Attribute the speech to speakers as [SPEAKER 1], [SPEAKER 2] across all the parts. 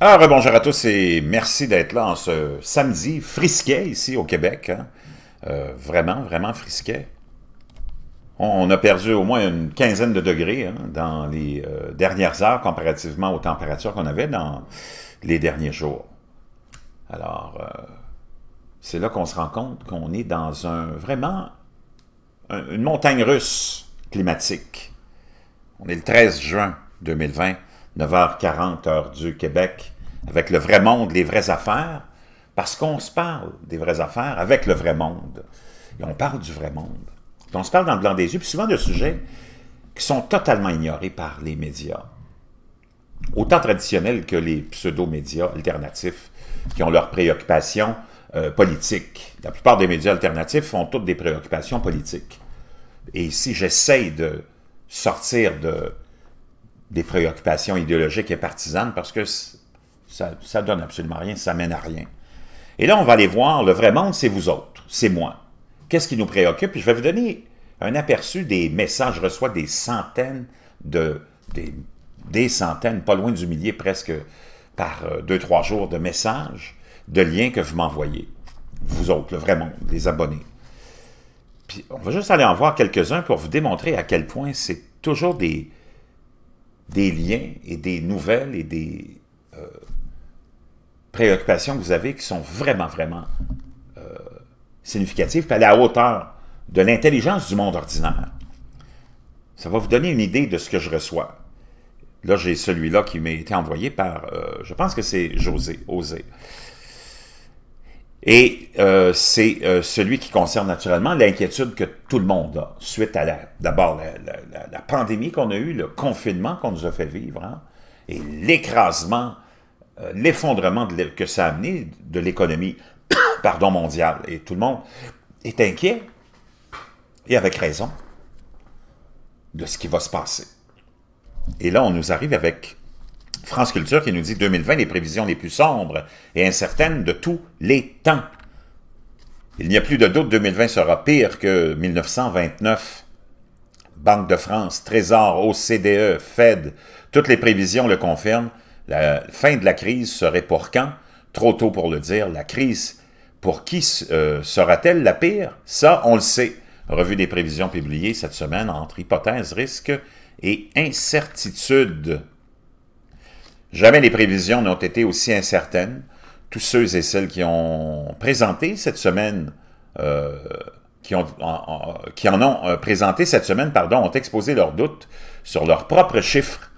[SPEAKER 1] Alors, ah, bonjour à tous et merci d'être là en ce samedi frisquet ici au Québec. Hein. Euh, vraiment, vraiment frisquet. On a perdu au moins une quinzaine de degrés hein, dans les euh, dernières heures comparativement aux températures qu'on avait dans les derniers jours. Alors, euh, c'est là qu'on se rend compte qu'on est dans un vraiment une montagne russe climatique. On est le 13 juin 2020. 9h40 heure du Québec avec le vrai monde, les vraies affaires, parce qu'on se parle des vraies affaires avec le vrai monde. Et on parle du vrai monde. on se parle dans le blanc des yeux, puis souvent de sujets qui sont totalement ignorés par les médias. Autant traditionnels que les pseudo-médias alternatifs qui ont leurs préoccupations euh, politiques. La plupart des médias alternatifs font toutes des préoccupations politiques. Et si j'essaye de sortir de, des préoccupations idéologiques et partisanes parce que ça, ne donne absolument rien, ça mène à rien. Et là, on va aller voir, le vrai monde, c'est vous autres, c'est moi. Qu'est-ce qui nous préoccupe? Puis je vais vous donner un aperçu des messages. Je reçois des centaines de... des, centaines, pas loin du millier presque, par euh, deux, trois jours de messages, de liens que vous m'envoyez. Vous autres, le vrai monde, les abonnés. Puis on va juste aller en voir quelques-uns pour vous démontrer à quel point c'est toujours des, des liens et des nouvelles et des, euh, préoccupations que vous avez qui sont vraiment, vraiment euh, significatives, puis à la hauteur de l'intelligence du monde ordinaire. Ça va vous donner une idée de ce que je reçois. Là, j'ai celui-là qui m'a été envoyé par, euh, je pense que c'est José, Osé. Et euh, c'est celui qui concerne naturellement l'inquiétude que tout le monde a suite à d'abord la, pandémie qu'on a eue, le confinement qu'on nous a fait vivre hein, et l'écrasement euh, l'effondrement que ça a amené de l'économie pardon, mondiale. Et tout le monde est inquiet, et avec raison, de ce qui va se passer. Et là, on nous arrive avec France Culture qui nous dit 2020, les prévisions les plus sombres et incertaines de tous les temps. Il n'y a plus de doute, 2020 sera pire que 1929. Banque de France, Trésor, OCDE, Fed, toutes les prévisions le confirment. La fin de la crise serait pour quand? Trop tôt pour le dire. La crise, pour qui euh, sera-t-elle la pire? Ça, on le sait. Revue des prévisions publiées cette semaine entre hypothèses, risques et incertitudes. Jamais les prévisions n'ont été aussi incertaines. Tous ceux et celles qui ont présenté cette semaine, euh, qui, en, ont euh, présenté cette semaine, pardon, ont exposé leurs doutes sur leurs propres chiffres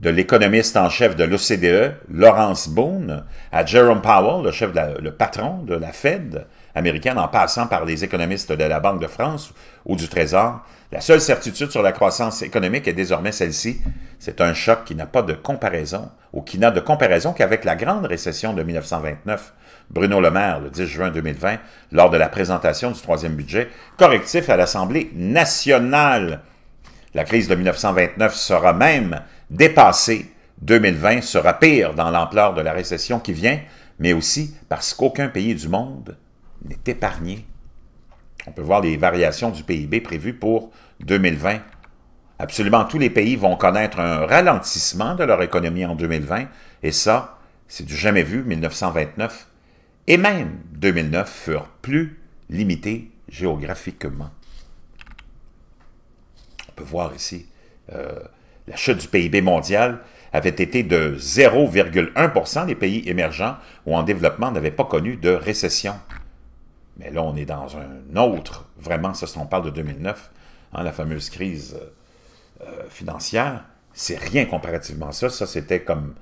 [SPEAKER 1] de l'économiste en chef de l'OCDE, Lawrence Boone, à Jerome Powell, le, chef le patron de la Fed américaine, en passant par les économistes de la Banque de France ou du Trésor, la seule certitude sur la croissance économique est désormais celle-ci. C'est un choc qui n'a pas de comparaison, ou qui n'a de comparaison qu'avec la grande récession de 1929. Bruno Le Maire, le 10 juin 2020, lors de la présentation du troisième budget correctif à l'Assemblée nationale. La crise de 1929 sera même « Dépasser 2020 sera pire dans l'ampleur de la récession qui vient, mais aussi parce qu'aucun pays du monde n'est épargné. On peut voir les variations du PIB prévues pour 2020. Absolument tous les pays vont connaître un ralentissement de leur économie en 2020, et ça, c'est du jamais vu, 1929 et même 2009 furent plus limités géographiquement. On peut voir ici euh, la chute du PIB mondial avait été de 0,1 Les pays émergents ou en développement n'avaient pas connu de récession. Mais là, on est dans un autre, vraiment, ce on parle de 2009, hein, la fameuse crise euh, financière. C'est rien comparativement à ça. Ça, c'était comme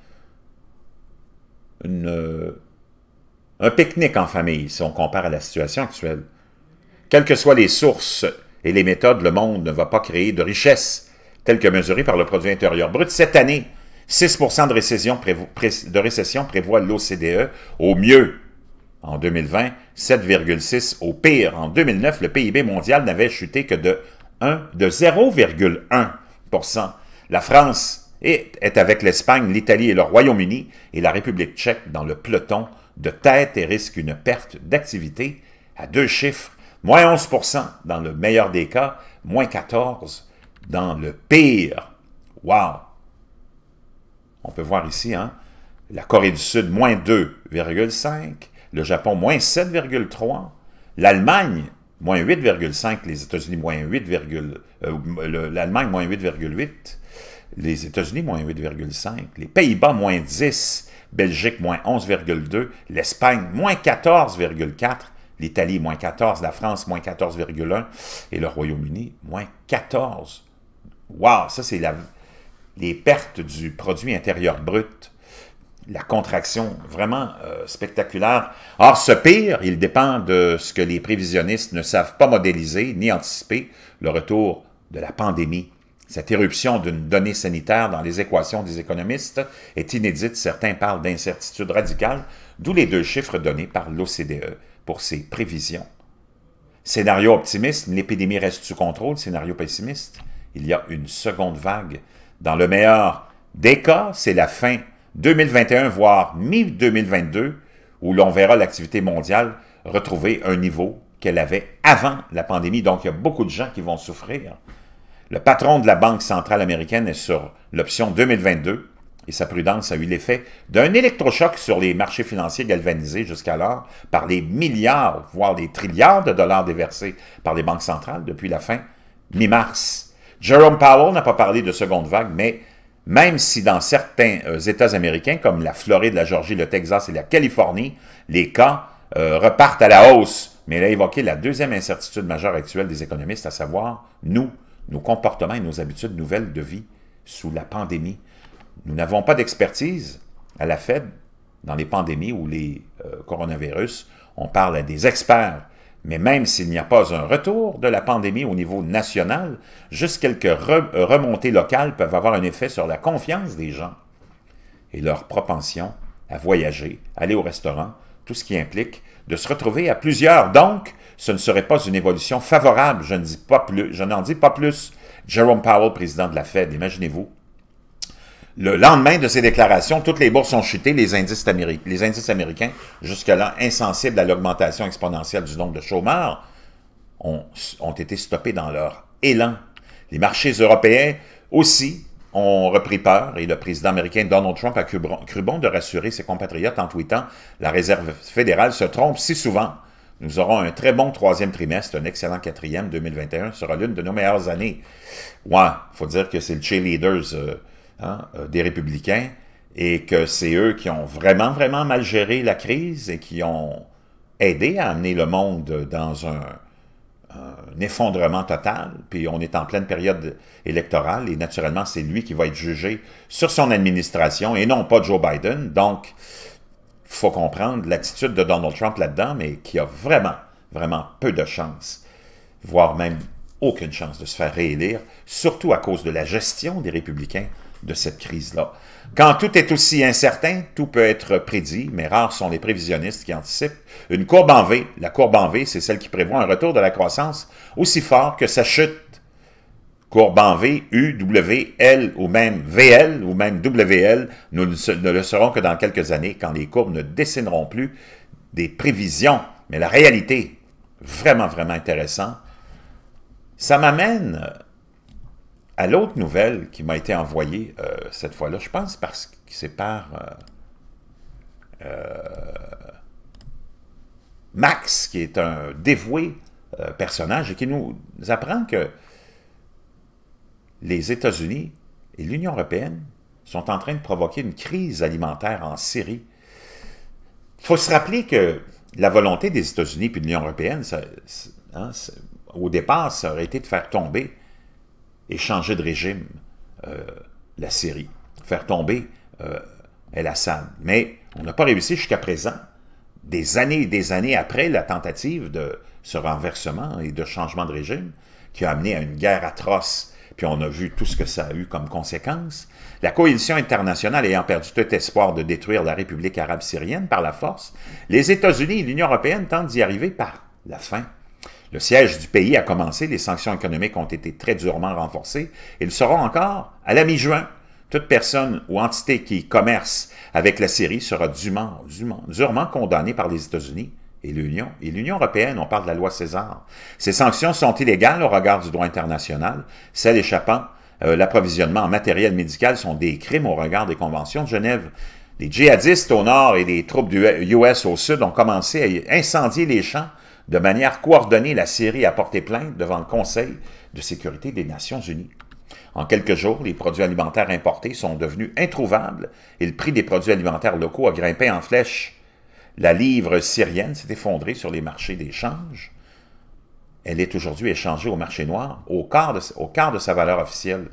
[SPEAKER 1] euh, un pique-nique en famille, si on compare à la situation actuelle. Quelles que soient les sources et les méthodes, le monde ne va pas créer de richesse tel que mesuré par le produit intérieur brut. Cette année, 6 de récession, prévoit l'OCDE, au mieux en 2020, 7,6 au pire. En 2009, le PIB mondial n'avait chuté que de 0,1 La France est avec l'Espagne, l'Italie et le Royaume-Uni et la République tchèque dans le peloton de tête et risque une perte d'activité à deux chiffres, moins 11 dans le meilleur des cas, moins 14 dans le pire. Wow! On peut voir ici, hein? la Corée du Sud, moins 2,5, le Japon, moins 7,3, l'Allemagne, moins 8,5, les États-Unis, moins 8, euh, l'Allemagne, moins 8,8, les États-Unis, moins 8,5, les Pays-Bas, moins 10, Belgique, moins 11,2, l'Espagne, moins 14,4, l'Italie, moins 14, la France, moins 14,1, et le Royaume-Uni, moins 14 Waouh, ça c'est les pertes du produit intérieur brut, la contraction vraiment euh, spectaculaire. Or, ce pire, il dépend de ce que les prévisionnistes ne savent pas modéliser ni anticiper, le retour de la pandémie. Cette éruption d'une donnée sanitaire dans les équations des économistes est inédite. Certains parlent d'incertitude radicale, d'où les deux chiffres donnés par l'OCDE pour ses prévisions. Scénario optimiste, l'épidémie reste sous contrôle. Scénario pessimiste, il y a une seconde vague. Dans le meilleur des cas, c'est la fin 2021, voire mi-2022, où l'on verra l'activité mondiale retrouver un niveau qu'elle avait avant la pandémie. Donc, il y a beaucoup de gens qui vont souffrir. Le patron de la Banque centrale américaine est sur l'option 2022 et sa prudence a eu l'effet d'un électrochoc sur les marchés financiers galvanisés jusqu'alors par les milliards, voire les trilliards de dollars déversés par les banques centrales depuis la fin mi-mars. Jerome Powell n'a pas parlé de seconde vague, mais même si dans certains euh, États américains, comme la Floride, la Georgie, le Texas et la Californie, les cas euh, repartent à la hausse. Mais il a évoqué la deuxième incertitude majeure actuelle des économistes, à savoir nous, nos comportements et nos habitudes nouvelles de vie sous la pandémie. Nous n'avons pas d'expertise à la Fed dans les pandémies ou les euh, coronavirus. On parle à des experts mais même s'il n'y a pas un retour de la pandémie au niveau national, juste quelques euh, remontées locales peuvent avoir un effet sur la confiance des gens et leur propension à voyager, aller au restaurant, tout ce qui implique de se retrouver à plusieurs. Donc, ce ne serait pas une évolution favorable, je n'en dis, dis pas plus. Jerome Powell, président de la Fed, imaginez-vous, le lendemain de ces déclarations, toutes les bourses ont chuté, les indices, américains, jusque-là insensibles à l'augmentation exponentielle du nombre de chômeurs, ont, été stoppés dans leur élan. Les marchés européens aussi ont repris peur et le président américain Donald Trump a cru bon de rassurer ses compatriotes en tweetant « La réserve fédérale se trompe si souvent. Nous aurons un très bon troisième trimestre, un excellent quatrième. 2021 sera l'une de nos meilleures années. » Ouais, faut dire que c'est le cheerleaders euh, Hein, euh, des républicains, et que c'est eux qui ont vraiment, vraiment mal géré la crise et qui ont aidé à amener le monde dans un, effondrement total, puis on est en pleine période électorale, et naturellement, c'est lui qui va être jugé sur son administration et non pas Joe Biden. Donc, il faut comprendre l'attitude de Donald Trump là-dedans, mais qui a vraiment, vraiment peu de chance, voire même aucune chance de se faire réélire, surtout à cause de la gestion des républicains de cette crise-là. Quand tout est aussi incertain, tout peut être prédit, mais rares sont les prévisionnistes qui anticipent. Une courbe en V, la courbe en V, c'est celle qui prévoit un retour de la croissance aussi fort que sa chute. Courbe en V, U, W, L ou même VL ou même WL, nous ne le serons que dans quelques années quand les courbes ne dessineront plus des prévisions, mais la réalité. Vraiment, vraiment intéressant. Ça m'amène à l'autre nouvelle qui m'a été envoyée euh, cette fois-là, je pense parce que c'est par euh, euh, Max, qui est un dévoué personnage et qui nous apprend que les États-Unis et l'Union européenne sont en train de provoquer une crise alimentaire en Syrie. Il faut se rappeler que la volonté des États-Unis et de l'Union européenne, hein, au départ, ça aurait été de faire tomber et changer de régime euh, la Syrie, faire tomber euh, El-Assad. Mais on n'a pas réussi jusqu'à présent, des années et des années après la tentative de ce renversement et de changement de régime, qui a amené à une guerre atroce, puis on a vu tout ce que ça a eu comme conséquence, la coalition internationale ayant perdu tout espoir de détruire la République arabe syrienne par la force, les États-Unis et l'Union européenne tentent d'y arriver par la fin. Le siège du pays a commencé, les sanctions économiques ont été très durement renforcées et le seront encore à la mi-juin. Toute personne ou entité qui commerce avec la Syrie sera durement condamnée par les États-Unis et l'Union. Et l'Union européenne, on parle de la loi César. Ces sanctions sont illégales au regard du droit international, celles échappant euh, l'approvisionnement en matériel médical sont des crimes au regard des conventions de Genève. Les djihadistes au nord et les troupes du US au sud ont commencé à incendier les champs de manière coordonnée, la Syrie a porté plainte devant le Conseil de sécurité des Nations unies. En quelques jours, les produits alimentaires importés sont devenus introuvables et le prix des produits alimentaires locaux a grimpé en flèche. La livre syrienne s'est effondrée sur les marchés d'échange elle est aujourd'hui échangée au marché noir au quart, de, au quart de sa valeur officielle.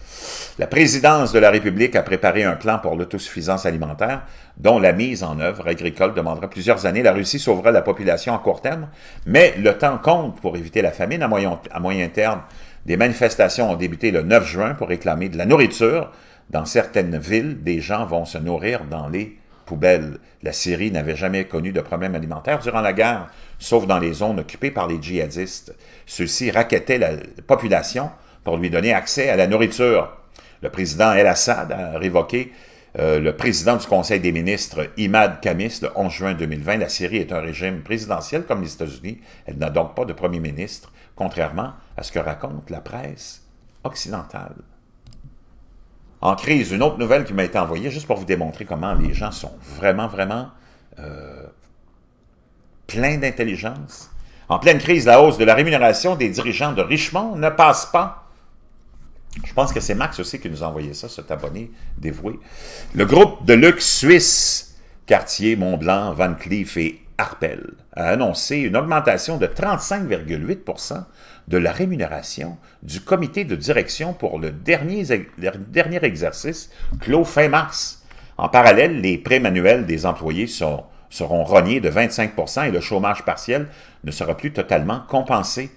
[SPEAKER 1] La présidence de la République a préparé un plan pour l'autosuffisance alimentaire dont la mise en œuvre agricole demandera plusieurs années. La Russie sauvera la population à court terme, mais le temps compte pour éviter la famine à moyen, à moyen terme. Des manifestations ont débuté le 9 juin pour réclamer de la nourriture. Dans certaines villes, des gens vont se nourrir dans les poubelle. La Syrie n'avait jamais connu de problème alimentaire durant la guerre, sauf dans les zones occupées par les djihadistes. Ceux-ci raquettaient la population pour lui donner accès à la nourriture. Le président El-Assad a révoqué euh, le président du Conseil des ministres, Imad Kamis, le 11 juin 2020. La Syrie est un régime présidentiel comme les États-Unis. Elle n'a donc pas de premier ministre, contrairement à ce que raconte la presse occidentale. En crise, une autre nouvelle qui m'a été envoyée, juste pour vous démontrer comment les gens sont vraiment, vraiment euh, pleins d'intelligence. En pleine crise, la hausse de la rémunération des dirigeants de Richmond ne passe pas. Je pense que c'est Max aussi qui nous a envoyé ça, cet abonné dévoué. Le groupe de luxe suisse, Cartier, Montblanc, Van Cleef et Arpel, a annoncé une augmentation de 35,8 de la rémunération du comité de direction pour le dernier, dernier exercice clos fin mars. En parallèle, les prêts manuels des employés seront reniés de 25 et le chômage partiel ne sera plus totalement compensé.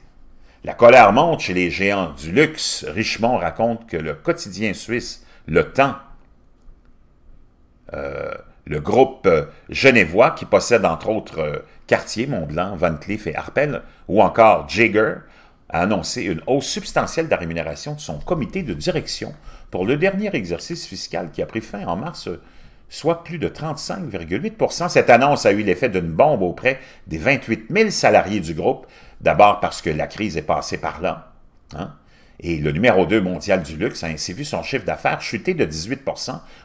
[SPEAKER 1] La colère monte chez les géants du luxe. Richemont raconte que le quotidien suisse, Le Temps, euh, le groupe genevois qui possède entre autres euh, Cartier, Montblanc, Van Cleef et Harpel, ou encore Jigger a annoncé une hausse substantielle de la rémunération de son comité de direction pour le dernier exercice fiscal qui a pris fin en mars, soit plus de 35,8 Cette annonce a eu l'effet d'une bombe auprès des 28 000 salariés du groupe, d'abord parce que la crise est passée par là, hein, et le numéro 2 mondial du luxe a ainsi vu son chiffre d'affaires chuter de 18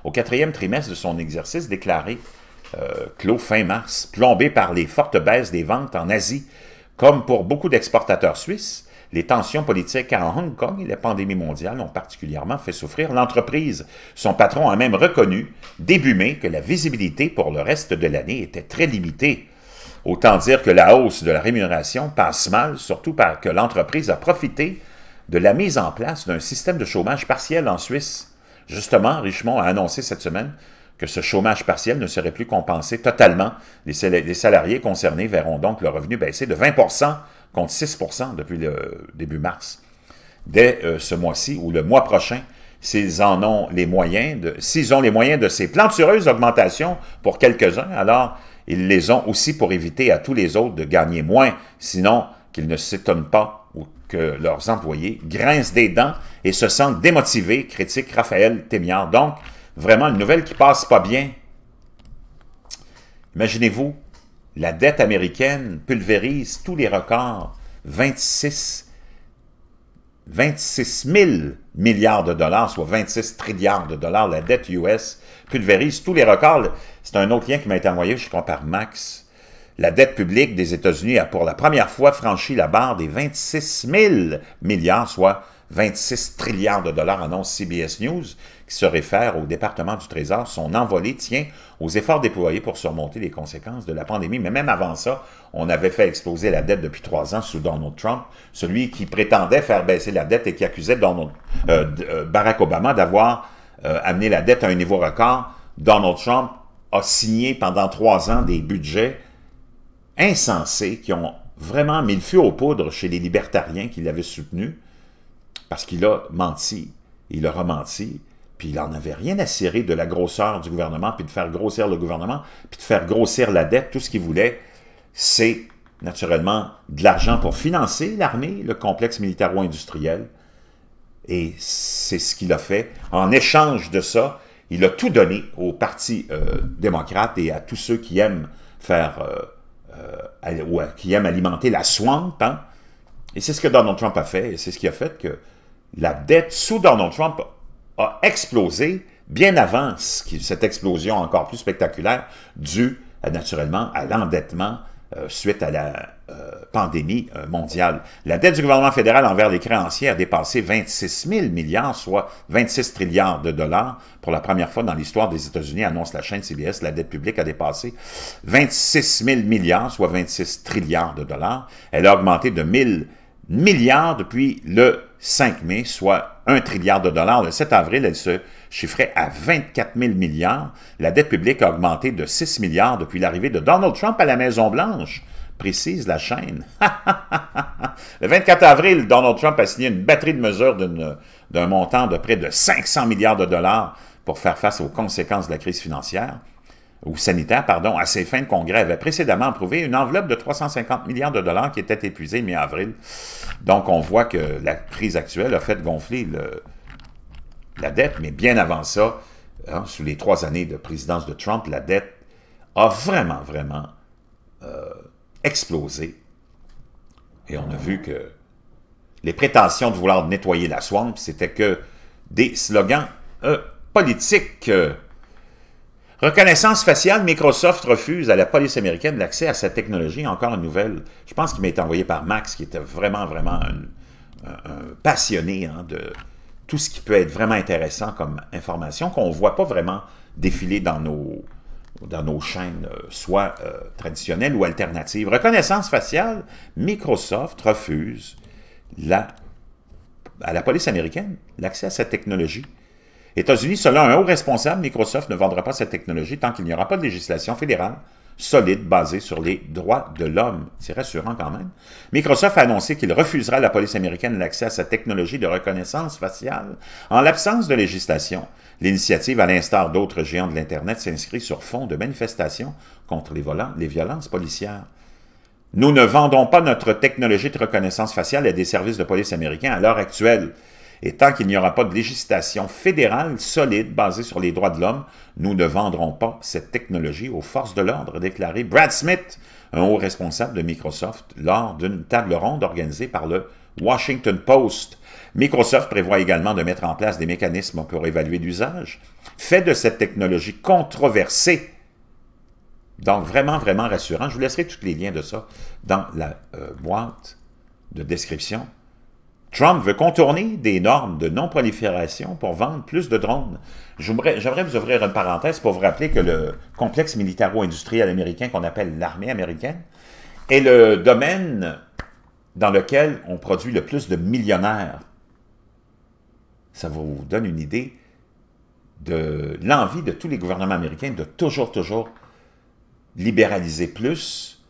[SPEAKER 1] au quatrième trimestre de son exercice déclaré euh, clos fin mars, plombé par les fortes baisses des ventes en Asie, comme pour beaucoup d'exportateurs suisses, les tensions politiques à Hong Kong et la pandémie mondiale ont particulièrement fait souffrir l'entreprise. Son patron a même reconnu, début mai, que la visibilité pour le reste de l'année était très limitée. Autant dire que la hausse de la rémunération passe mal, surtout parce que l'entreprise a profité de la mise en place d'un système de chômage partiel en Suisse. Justement, Richemont a annoncé cette semaine que ce chômage partiel ne serait plus compensé totalement. Les salariés concernés verront donc leur revenu baisser de 20 contre 6 depuis le début mars. Dès euh, ce mois-ci ou le mois prochain, s'ils en ont les moyens, s'ils ont les moyens de ces plantureuses augmentations pour quelques-uns, alors ils les ont aussi pour éviter à tous les autres de gagner moins, sinon qu'ils ne s'étonnent pas ou que leurs employés grincent des dents et se sentent démotivés, critique Raphaël Témiard. Donc, vraiment, une nouvelle qui passe pas bien. Imaginez-vous la dette américaine pulvérise tous les records, 26, 000 milliards de dollars, soit 26 trilliards de dollars. La dette US pulvérise tous les records. C'est un autre lien qui m'a été envoyé, je compare Max. La dette publique des États-Unis a pour la première fois franchi la barre des 26 000 milliards, soit 26 trilliards de dollars, annonce CBS News, se réfère au département du Trésor, son envolée tient aux efforts déployés pour surmonter les conséquences de la pandémie. Mais même avant ça, on avait fait exploser la dette depuis trois ans sous Donald Trump, celui qui prétendait faire baisser la dette et qui accusait euh, euh, Barack Obama d'avoir euh, amené la dette à un niveau record. Donald Trump a signé pendant trois ans des budgets insensés qui ont vraiment mis le feu aux poudres chez les libertariens qui l'avaient soutenu parce qu'il a menti, il a rementi, puis il n'en avait rien à serrer de la grosseur du gouvernement, puis de faire grossir le gouvernement, puis de faire grossir la dette. Tout ce qu'il voulait, c'est naturellement de l'argent pour financer l'armée, le complexe militaro-industriel. Et c'est ce qu'il a fait. En échange de ça, il a tout donné au Parti euh, démocrate et à tous ceux qui aiment faire, euh, euh, qui aiment alimenter la swamp. Hein. Et c'est ce que Donald Trump a fait, et c'est ce qui a fait que la dette sous Donald Trump a explosé bien avant cette explosion encore plus spectaculaire due euh, naturellement à l'endettement euh, suite à la euh, pandémie mondiale. La dette du gouvernement fédéral envers les créanciers a dépassé 26 000 milliards, soit 26 trilliards de dollars. Pour la première fois dans l'histoire des États-Unis, annonce la chaîne CBS, la dette publique a dépassé 26 000 milliards, soit 26 trilliards de dollars. Elle a augmenté de 1000 milliards depuis le 5 mai, soit un trilliard de dollars. Le 7 avril, elle se chiffrait à 24 000 milliards. La dette publique a augmenté de 6 milliards depuis l'arrivée de Donald Trump à la Maison-Blanche, précise la chaîne. le 24 avril, Donald Trump a signé une batterie de mesures d'un montant de près de 500 milliards de dollars pour faire face aux conséquences de la crise financière ou sanitaire, pardon, à ses fins de congrès avait précédemment approuvé une enveloppe de 350 milliards de dollars qui était épuisée mi-avril. Donc, on voit que la crise actuelle a fait gonfler le, la dette, mais bien avant ça, hein, sous les trois années de présidence de Trump, la dette a vraiment, vraiment euh, explosé. Et on a vu que les prétentions de vouloir nettoyer la swamp, c'était que des slogans euh, politiques... Euh, Reconnaissance faciale, Microsoft refuse à la police américaine l'accès à cette technologie, encore une nouvelle. Je pense qu'il m'a été envoyé par Max, qui était vraiment, vraiment un, passionné hein, de tout ce qui peut être vraiment intéressant comme information qu'on ne voit pas vraiment défiler dans nos, dans nos chaînes, euh, soit euh, traditionnelles ou alternatives. Reconnaissance faciale, Microsoft refuse à la police américaine l'accès à cette technologie. États-Unis, selon un haut responsable, Microsoft ne vendra pas cette technologie tant qu'il n'y aura pas de législation fédérale solide basée sur les droits de l'homme. C'est rassurant quand même. Microsoft a annoncé qu'il refusera à la police américaine l'accès à sa technologie de reconnaissance faciale en l'absence de législation. L'initiative, à l'instar d'autres géants de l'Internet, s'inscrit sur fond de manifestations contre les, les violences policières. Nous ne vendons pas notre technologie de reconnaissance faciale à des services de police américains à l'heure actuelle. Et tant qu'il n'y aura pas de législation fédérale solide basée sur les droits de l'homme, nous ne vendrons pas cette technologie aux forces de l'ordre, a déclaré Brad Smith, un haut responsable de Microsoft, lors d'une table ronde organisée par le Washington Post. Microsoft prévoit également de mettre en place des mécanismes pour évaluer l'usage, fait de cette technologie controversée. Donc vraiment, vraiment rassurant. Je vous laisserai tous les liens de ça dans la euh, boîte de description Trump veut contourner des normes de non-prolifération pour vendre plus de drones. J'aimerais vous ouvrir une parenthèse pour vous rappeler que le complexe militaro-industriel américain qu'on appelle l'armée américaine est le domaine dans lequel on produit le plus de millionnaires. Ça vous donne une idée de l'envie de tous les gouvernements américains de toujours, toujours libéraliser plus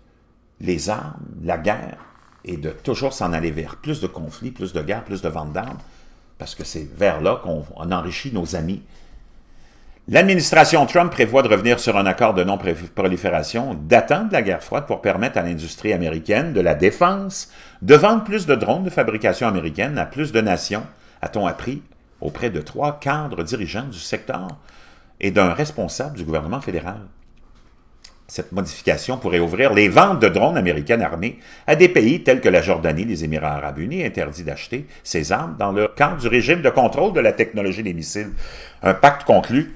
[SPEAKER 1] les armes, la guerre, et de toujours s'en aller vers plus de conflits, plus de guerres, plus de ventes d'armes, parce que c'est vers là qu'on enrichit nos amis. L'administration Trump prévoit de revenir sur un accord de non-prolifération datant de la guerre froide pour permettre à l'industrie américaine de la défense de vendre plus de drones de fabrication américaine à plus de nations, a-t-on appris auprès de trois cadres dirigeants du secteur et d'un responsable du gouvernement fédéral. Cette modification pourrait ouvrir les ventes de drones américaines armés à des pays tels que la Jordanie, les Émirats arabes unis, interdits d'acheter ces armes dans le camp du régime de contrôle de la technologie des missiles. Un pacte conclu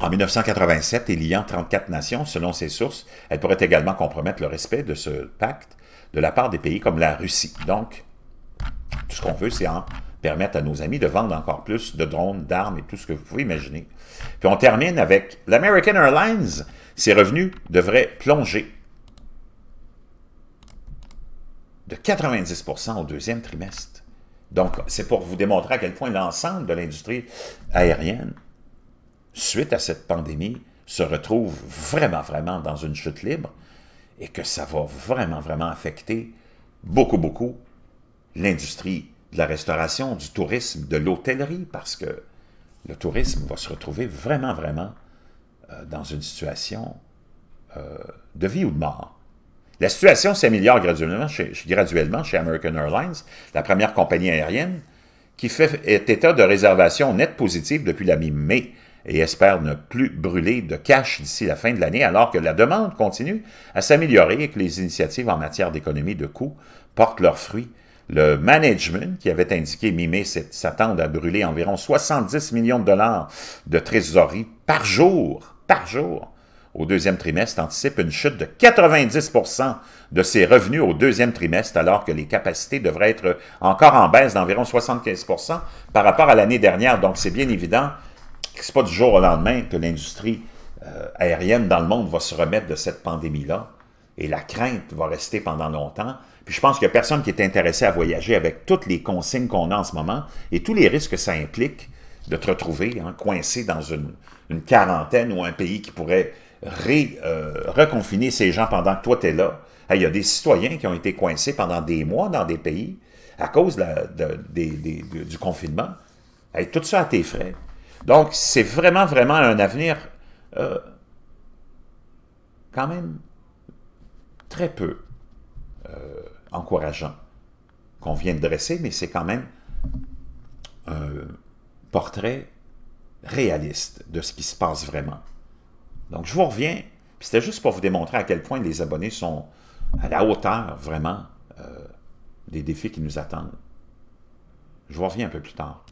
[SPEAKER 1] en 1987 et liant 34 nations, selon ses sources, elle pourrait également compromettre le respect de ce pacte de la part des pays comme la Russie. Donc, tout ce qu'on veut, c'est permettre à nos amis de vendre encore plus de drones, d'armes et tout ce que vous pouvez imaginer. Puis on termine avec l'American Airlines ses revenus devraient plonger de 90% au deuxième trimestre. Donc, c'est pour vous démontrer à quel point l'ensemble de l'industrie aérienne, suite à cette pandémie, se retrouve vraiment, vraiment dans une chute libre et que ça va vraiment, vraiment affecter beaucoup, beaucoup l'industrie de la restauration, du tourisme, de l'hôtellerie, parce que le tourisme va se retrouver vraiment, vraiment euh, dans une situation euh, de vie ou de mort. La situation s'améliore graduellement chez, graduellement chez American Airlines, la première compagnie aérienne, qui fait état de réservation nette positive depuis la mi-mai et espère ne plus brûler de cash d'ici la fin de l'année, alors que la demande continue à s'améliorer et que les initiatives en matière d'économie de coûts portent leurs fruits. Le management, qui avait indiqué mi-mai s'attend à brûler environ 70 millions de dollars de trésorerie par jour par jour au deuxième trimestre anticipe une chute de 90 de ses revenus au deuxième trimestre, alors que les capacités devraient être encore en baisse d'environ 75 par rapport à l'année dernière. Donc, c'est bien évident que ce n'est pas du jour au lendemain que l'industrie euh, aérienne dans le monde va se remettre de cette pandémie-là. Et la crainte va rester pendant longtemps. Puis je pense qu'il n'y a personne qui est intéressé à voyager avec toutes les consignes qu'on a en ce moment et tous les risques que ça implique de te retrouver hein, coincé dans une, quarantaine ou un pays qui pourrait euh, reconfiner ces gens pendant que toi, tu es là. Il y a des citoyens qui ont été coincés pendant des mois dans des pays à cause du confinement. tout ça à tes frais. Donc, c'est vraiment, vraiment un avenir euh, quand même très peu euh, encourageant qu'on vient de dresser, mais c'est quand même portrait réaliste de ce qui se passe vraiment. Donc, je vous reviens, puis c'était juste pour vous démontrer à quel point les abonnés sont à la hauteur, vraiment, euh, des défis qui nous attendent. Je vous reviens un peu plus tard.